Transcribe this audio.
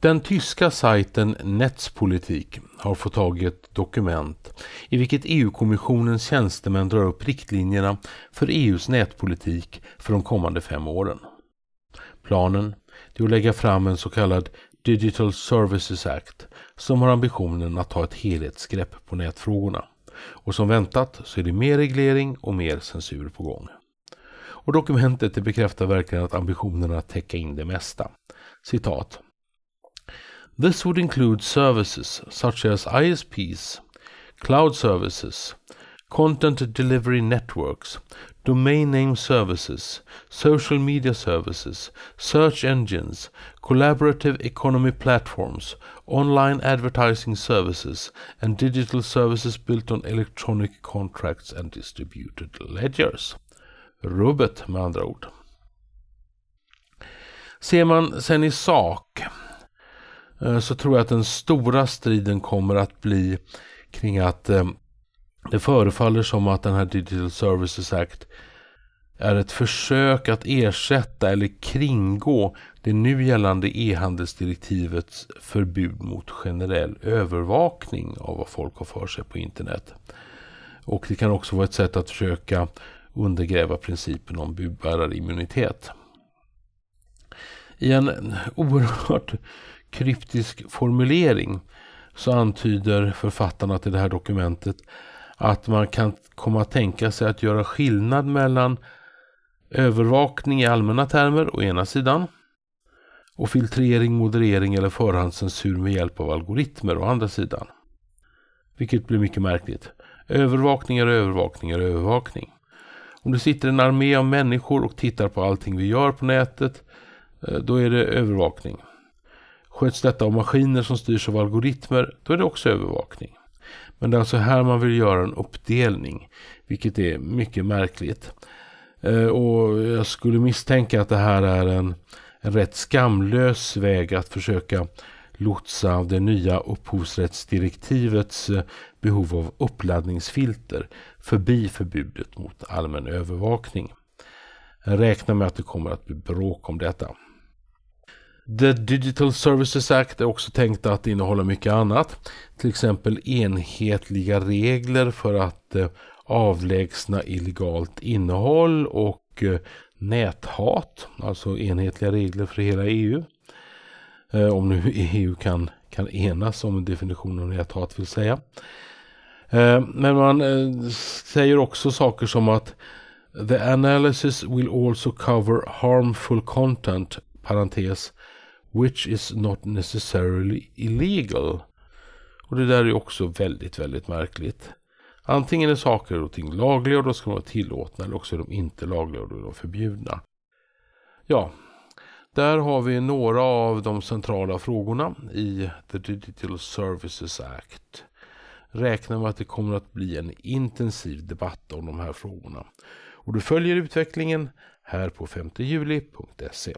Den tyska sajten Netzpolitik har fått tag i ett dokument i vilket EU-kommissionens tjänstemän drar upp riktlinjerna för EUs nätpolitik för de kommande fem åren. Planen är att lägga fram en så kallad Digital Services Act som har ambitionen att ta ett helhetsgrepp på nätfrågorna. Och som väntat så är det mer reglering och mer censur på gång. Och dokumentet bekräftar verkligen att ambitionen att täcka in det mesta. Citat This would include services such as ISPs, cloud services, content delivery networks, domain name services, social media services, search engines, collaborative economy platforms, online advertising services, and digital services built on electronic contracts and distributed ledgers. Robert, med andra ord. Ser man sen i sak Eh, så tror jag att den stora striden kommer att bli kring att eh, det förefaller som att den här Digital Services Act är ett försök att ersätta eller kringgå det nu gällande e-handelsdirektivets förbud mot generell övervakning av vad folk har för sig på internet. Och det kan också vara ett sätt att försöka undergräva principen om budbärarimmunitet. I en oerhört kryptisk formulering så antyder författarna till det här dokumentet att man kan komma att tänka sig att göra skillnad mellan övervakning i allmänna termer å ena sidan och filtrering, moderering eller förhandscensur med hjälp av algoritmer å andra sidan. Vilket blir mycket märkligt. Övervakning är övervakning är övervakning. Om det sitter en armé av människor och tittar på allting vi gör på nätet, eh, då är det övervakning. Sköts detta av maskiner som styrs av algoritmer, då är det också övervakning. Men det är alltså här man vill göra en uppdelning, vilket är mycket märkligt. Eh, och jag skulle misstänka att det här är en, en rätt skamlös väg att försöka lotsa det nya upphovsrättsdirektivets eh, behov av uppladdningsfilter förbi förbudet mot allmän övervakning. Räkna med att det kommer att bli bråk om detta. The Digital Services Act är också tänkt att innehålla mycket annat. Till exempel enhetliga regler för att eh, avlägsna illegalt innehåll och eh, näthat. Alltså enhetliga regler för hela EU. Eh, om nu EU kan, kan enas om definitionen av näthat vill säga. Men man säger också saker som att The analysis will also cover harmful content parentes which is not necessarily illegal. Och det där är också väldigt, väldigt märkligt. Antingen är saker och ting lagliga och då ska de vara tillåtna eller också är de inte lagliga och då är de förbjudna. Ja, där har vi några av de centrala frågorna i The Digital Services Act. Räkna med att det kommer att bli en intensiv debatt om de här frågorna. Och du följer utvecklingen här på 5 juli.se.